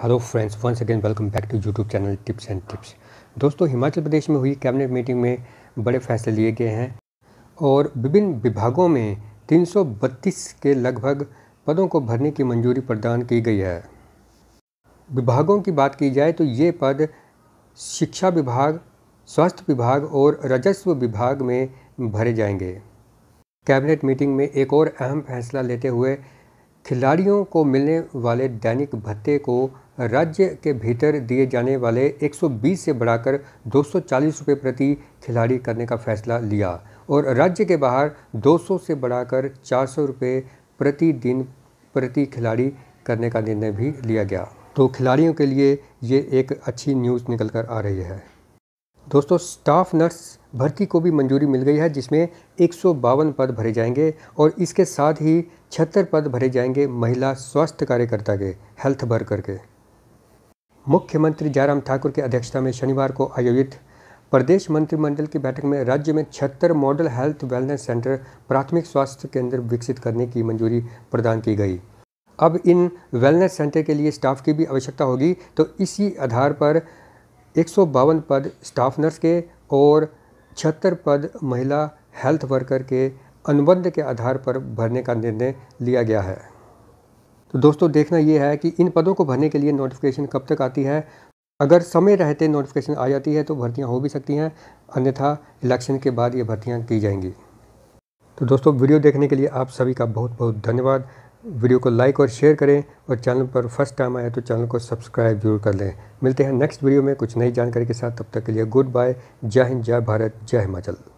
hello friends once again welcome back to YouTube channel tips and tips दोस्तों हिमाचल प्रदेश में हुई cabinet meeting में बड़े फैसले लिए गए हैं और विभिन्न विभागों में 332 के लगभग पदों को भरने की मंजूरी प्रदान की गई है विभागों की बात की जाए तो ये पद शिक्षा विभाग स्वास्थ्य विभाग और राजस्व विभाग में भरे जाएंगे कैबिनेट मीटिंग में एक और अहम फैसला लेते हुए खिलाड़ियों को मिलने वाले दैनिक भत्ते को राज्य के भीतर दिए जाने वाले 120 से बढ़ाकर 240 रुपये प्रति खिलाड़ी करने का फैसला लिया और राज्य के बाहर 200 से बढ़ाकर 400 रुपये दिन प्रति खिलाड़ी करने का निर्णय भी लिया गया तो खिलाड़ियों के लिए ये एक अच्छी न्यूज़ निकल कर आ रही है दोस्तों स्टाफ नर्स भर्ती को भी मंजूरी मिल गई है जिसमें एक पद भरे जाएंगे और इसके साथ ही छहत्तर पद भरे जाएंगे महिला स्वास्थ्य कार्यकर्ता के हेल्थ वर्कर के मुख्यमंत्री जयराम ठाकुर की अध्यक्षता में शनिवार को आयोजित प्रदेश मंत्रिमंडल की बैठक में राज्य में छहत्तर मॉडल हेल्थ वेलनेस सेंटर प्राथमिक स्वास्थ्य केंद्र विकसित करने की मंजूरी प्रदान की गई अब इन वेलनेस सेंटर के लिए स्टाफ की भी आवश्यकता होगी तो इसी आधार पर एक पद स्टाफ नर्स के और छिहत्तर पद महिला हेल्थ वर्कर के अनुबंध के आधार पर भरने का निर्णय लिया गया है तो दोस्तों देखना यह है कि इन पदों को भरने के लिए नोटिफिकेशन कब तक आती है अगर समय रहते नोटिफिकेशन आ जाती है तो भर्तियां हो भी सकती हैं अन्यथा इलेक्शन के बाद ये भर्तियां की जाएंगी तो दोस्तों वीडियो देखने के लिए आप सभी का बहुत बहुत धन्यवाद वीडियो को लाइक और शेयर करें और चैनल पर फर्स्ट टाइम आए तो चैनल को सब्सक्राइब जरूर कर लें मिलते हैं नेक्स्ट वीडियो में कुछ नई जानकारी के साथ तब तक के लिए गुड बाय जय हिंद जय भारत जय हिमाचल